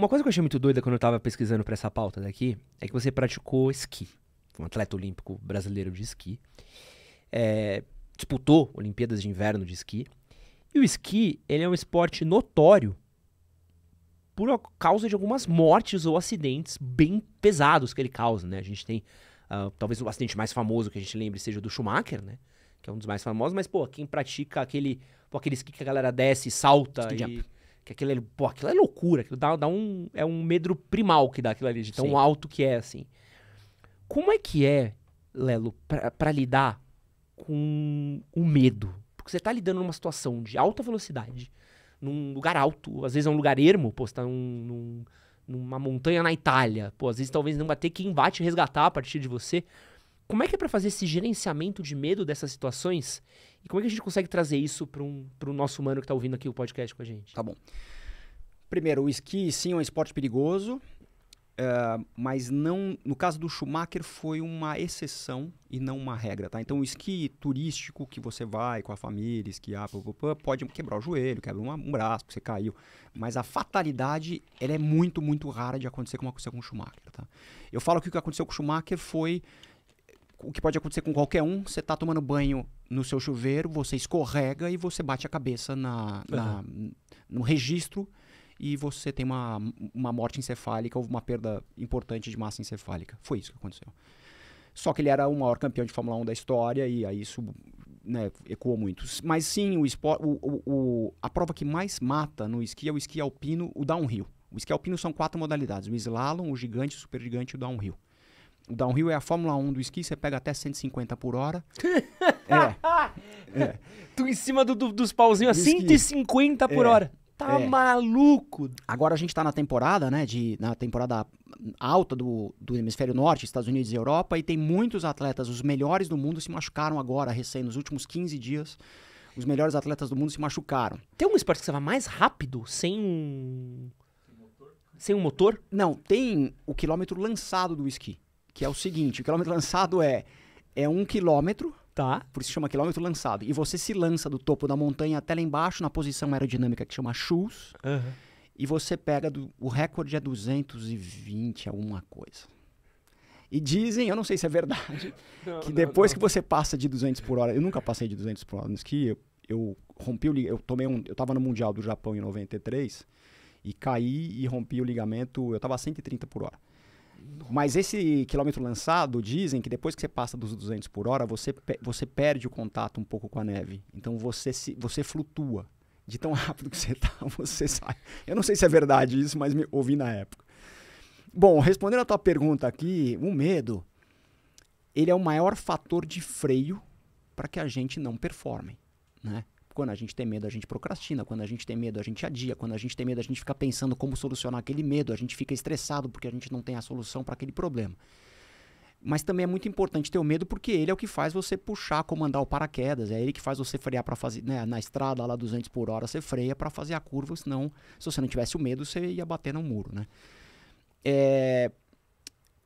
Uma coisa que eu achei muito doida quando eu tava pesquisando para essa pauta daqui é que você praticou esqui. um atleta olímpico brasileiro de esqui. É, disputou Olimpíadas de Inverno de esqui. E o esqui, ele é um esporte notório por causa de algumas mortes ou acidentes bem pesados que ele causa, né? A gente tem, uh, talvez o acidente mais famoso que a gente lembre seja do Schumacher, né? Que é um dos mais famosos, mas, pô, quem pratica aquele, pô, aquele esqui que a galera desce, salta esqui e... Jump que aquilo ali, pô, aquilo é loucura, aquilo dá, dá um. É um medo primal que dá aquilo ali, de tão Sim. alto que é, assim. Como é que é, Lelo, para lidar com o medo? Porque você tá lidando numa situação de alta velocidade, num lugar alto, às vezes é um lugar ermo, pô, você tá num, num, numa montanha na Itália, pô, às vezes talvez não vai ter quem vá te resgatar a partir de você. Como é que é para fazer esse gerenciamento de medo dessas situações? E como é que a gente consegue trazer isso para um, o nosso humano que está ouvindo aqui o podcast com a gente? Tá bom. Primeiro, o esqui sim é um esporte perigoso, uh, mas não. No caso do Schumacher foi uma exceção e não uma regra, tá? Então, o esqui turístico que você vai com a família esquiar, pode quebrar o joelho, quebra um braço, porque você caiu. Mas a fatalidade, ela é muito, muito rara de acontecer como aconteceu com o Schumacher, tá? Eu falo que o que aconteceu com o Schumacher foi o que pode acontecer com qualquer um, você está tomando banho no seu chuveiro, você escorrega e você bate a cabeça na, na no registro e você tem uma, uma morte encefálica ou uma perda importante de massa encefálica. Foi isso que aconteceu. Só que ele era o maior campeão de Fórmula 1 da história e aí isso né, ecoou muito. Mas sim, o, espor, o, o, o, a prova que mais mata no esqui é o esqui alpino, o downhill. O esqui alpino são quatro modalidades: o slalom, o gigante, o supergigante e o downhill. Downhill é a Fórmula 1 do esqui, você pega até 150 por hora. é, é. Tu em cima do, do, dos pauzinhos do 150 assim, esqui. por é, hora. Tá é. maluco! Agora a gente tá na temporada, né? De, na temporada alta do, do hemisfério norte, Estados Unidos e Europa, e tem muitos atletas, os melhores do mundo, se machucaram agora, recém, nos últimos 15 dias. Os melhores atletas do mundo se machucaram. Tem um esporte que você vai mais rápido sem um. Sem um motor? Não, tem o quilômetro lançado do esqui que é o seguinte: o quilômetro lançado é, é um quilômetro. Tá. Por isso chama quilômetro lançado. E você se lança do topo da montanha até lá embaixo, na posição aerodinâmica que chama shoes. Uhum. E você pega. Do, o recorde é 220, alguma coisa. E dizem, eu não sei se é verdade, não, que depois não, não. que você passa de 200 por hora, eu nunca passei de 200 por hora Mas que eu, eu rompi o eu tomei um, eu tava no mundial do Japão em 93 e caí e rompi o ligamento, eu tava a 130 por hora. Mas esse quilômetro lançado, dizem que depois que você passa dos 200 por hora, você, você perde o contato um pouco com a neve. Então você, se, você flutua. De tão rápido que você tá, você sai. Eu não sei se é verdade isso, mas me ouvi na época. Bom, respondendo a tua pergunta aqui, o medo, ele é o maior fator de freio para que a gente não performe, né? Quando a gente tem medo, a gente procrastina. Quando a gente tem medo, a gente adia. Quando a gente tem medo, a gente fica pensando como solucionar aquele medo. A gente fica estressado porque a gente não tem a solução para aquele problema. Mas também é muito importante ter o medo porque ele é o que faz você puxar, comandar o paraquedas. É ele que faz você frear para fazer, né, na estrada lá 200 por hora, você freia para fazer a curva, senão se você não tivesse o medo, você ia bater no muro, né? É,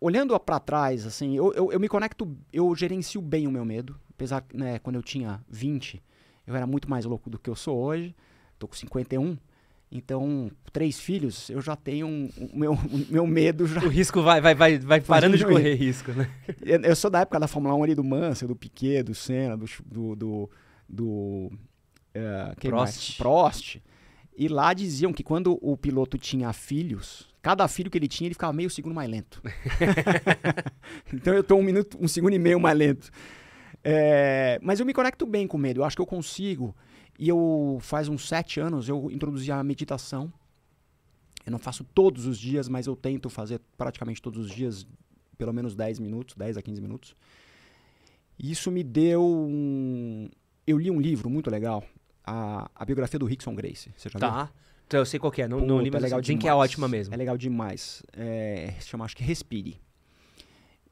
olhando para trás, assim, eu, eu, eu, me conecto, eu gerencio bem o meu medo. Apesar, né, quando eu tinha 20, eu era muito mais louco do que eu sou hoje. Tô com 51. Então, três filhos, eu já tenho o meu, meu medo já. O risco vai, vai, vai, vai parando de correr risco, né? Eu, eu, sou da época da Fórmula 1 ali do Mansell, do Piquet, do Senna, do. do, do, do uh, Prost. Prost. E lá diziam que quando o piloto tinha filhos, cada filho que ele tinha, ele ficava meio segundo mais lento. então eu tô um minuto, um segundo e meio mais lento. É, mas eu me conecto bem com medo, eu acho que eu consigo. E eu, faz uns sete anos, eu introduzi a meditação. Eu não faço todos os dias, mas eu tento fazer praticamente todos os dias, pelo menos 10 minutos, 10 a 15 minutos. E isso me deu um... Eu li um livro muito legal, a, a biografia do Rickson Grace. Você já tá. viu? Então eu sei qual é, não, Puta, não li, mas é legal dizem que é ótima mesmo. É legal demais. É, chama, acho que Respire.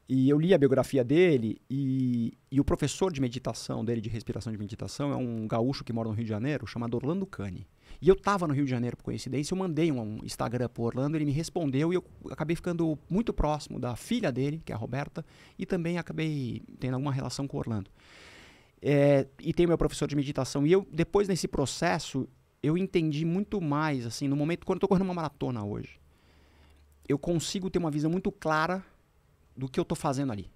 E eu li a biografia dele e, e o professor de meditação dele, de respiração de meditação, é um gaúcho que mora no Rio de Janeiro, chamado Orlando Cani. E eu estava no Rio de Janeiro, por coincidência, eu mandei um Instagram para Orlando, ele me respondeu e eu acabei ficando muito próximo da filha dele, que é a Roberta, e também acabei tendo alguma relação com o Orlando. É, e tem meu professor de meditação. E eu, depois nesse processo, eu entendi muito mais, assim, no momento, quando eu estou correndo uma maratona hoje, eu consigo ter uma visão muito clara do que eu tô fazendo ali.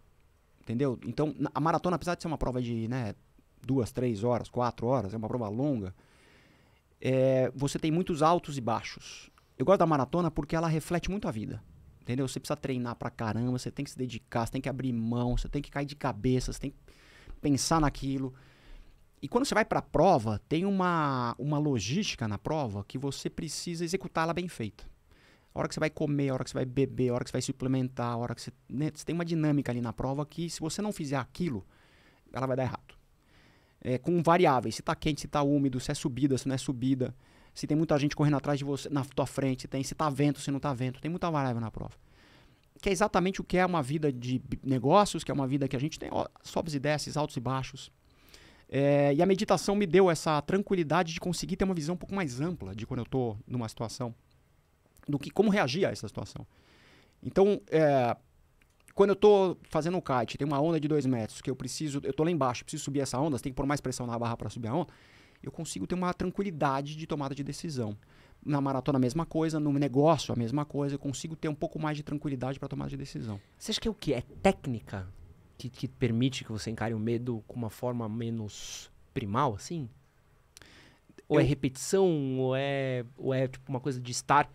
Entendeu? Então, a maratona, apesar de ser uma prova de, né, duas, três horas, quatro horas, é uma prova longa, é, você tem muitos altos e baixos. Eu gosto da maratona porque ela reflete muito a vida. Entendeu? Você precisa treinar pra caramba, você tem que se dedicar, você tem que abrir mão, você tem que cair de cabeça, você tem que pensar naquilo. E quando você vai para a prova, tem uma, uma logística na prova que você precisa executá-la bem feita hora que você vai comer, a hora que você vai beber, a hora que você vai suplementar, a hora que você. Né, você tem uma dinâmica ali na prova que, se você não fizer aquilo, ela vai dar errado. É, com variáveis, se está quente, se está úmido, se é subida, se não é subida, se tem muita gente correndo atrás de você, na tua frente, se tem se está vento, se não está vento, tem muita variável na prova. Que é exatamente o que é uma vida de negócios, que é uma vida que a gente tem ó, sobes e desces, altos e baixos. É, e a meditação me deu essa tranquilidade de conseguir ter uma visão um pouco mais ampla de quando eu estou numa situação do que como reagir a essa situação. Então, é, quando eu estou fazendo um kite, tem uma onda de 2 metros que eu preciso, eu estou lá embaixo, preciso subir essa onda, você tem que pôr mais pressão na barra para subir a onda, eu consigo ter uma tranquilidade de tomada de decisão. Na maratona, a mesma coisa, no negócio, a mesma coisa, eu consigo ter um pouco mais de tranquilidade para tomada de decisão. Você acha que é o que? É técnica que, que permite que você encare o medo com uma forma menos primal, assim? Ou é eu... é repetição, ou é, ou é tipo uma coisa de estar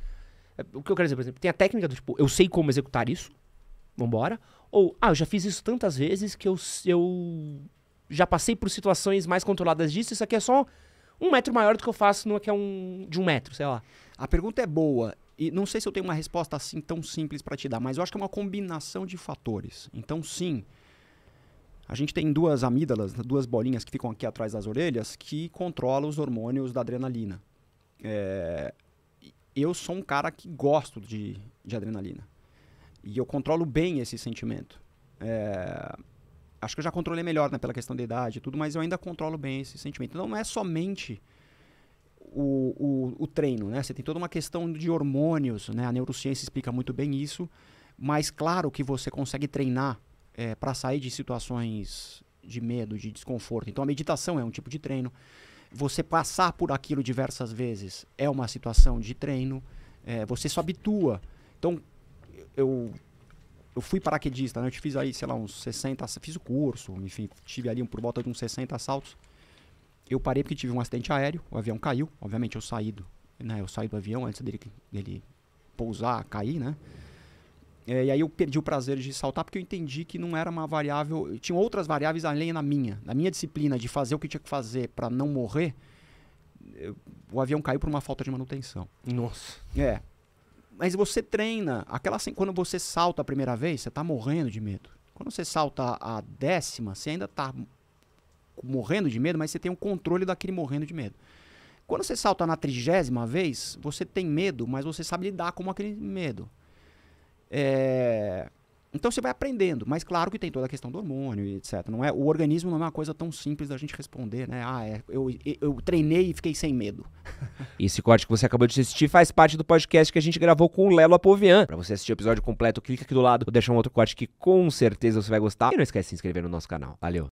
o que eu quero dizer, por exemplo, tem a técnica do tipo, eu sei como executar isso, vambora. Ou, ah, eu já fiz isso tantas vezes que eu, eu já passei por situações mais controladas disso, isso aqui é só um metro maior do que eu faço no que é um de um metro, sei lá. A pergunta é boa. E não sei se eu tenho uma resposta assim tão simples para te dar, mas eu acho que é uma combinação de fatores. Então, sim, a gente tem duas amígdalas, duas bolinhas que ficam aqui atrás das orelhas, que controlam os hormônios da adrenalina. É, eu sou um cara que gosto de, de adrenalina. E eu controlo bem esse sentimento. É, acho que eu já controlei melhor, né, pela questão da idade e tudo, mas eu ainda controlo bem esse sentimento. Então, não é somente o, o, o, treino, né? Você tem toda uma questão de hormônios, né? A neurociência explica muito bem isso, mas claro que você consegue treinar é, para sair de situações de medo, de desconforto. Então a meditação é um tipo de treino você passar por aquilo diversas vezes é uma situação de treino, é, você se habitua. Então, eu eu fui paraquedista, né? Eu fiz aí, sei lá, uns 60, fiz o curso, enfim, tive ali por volta de uns 60 assaltos. Eu parei porque tive um acidente aéreo, o avião caiu, obviamente eu saí do, né, eu saí do avião antes dele, dele pousar, cair, né? É, e aí eu perdi o prazer de saltar porque eu entendi que não era uma variável, tinha outras variáveis além da minha, na minha disciplina de fazer o que tinha que fazer para não morrer. Eu, o avião caiu por uma falta de manutenção. Nossa. É. Mas você treina, aquela assim, quando você salta a primeira vez, você tá morrendo de medo. Quando você salta a décima, você ainda tá morrendo de medo, mas você tem o um controle daquele morrendo de medo. Quando você salta na trigésima vez, você tem medo, mas você sabe lidar com aquele medo. É... Então você vai aprendendo, mas claro que tem toda a questão do hormônio e etc. Não é, o organismo não é uma coisa tão simples da gente responder, né? Ah, é, eu, eu treinei e fiquei sem medo. Esse corte que você acabou de assistir faz parte do podcast que a gente gravou com o Lelo Apovian. Para você assistir o episódio completo, clica aqui do lado. Vou deixar um outro corte que com certeza você vai gostar. E não esquece de se inscrever no nosso canal. Valeu!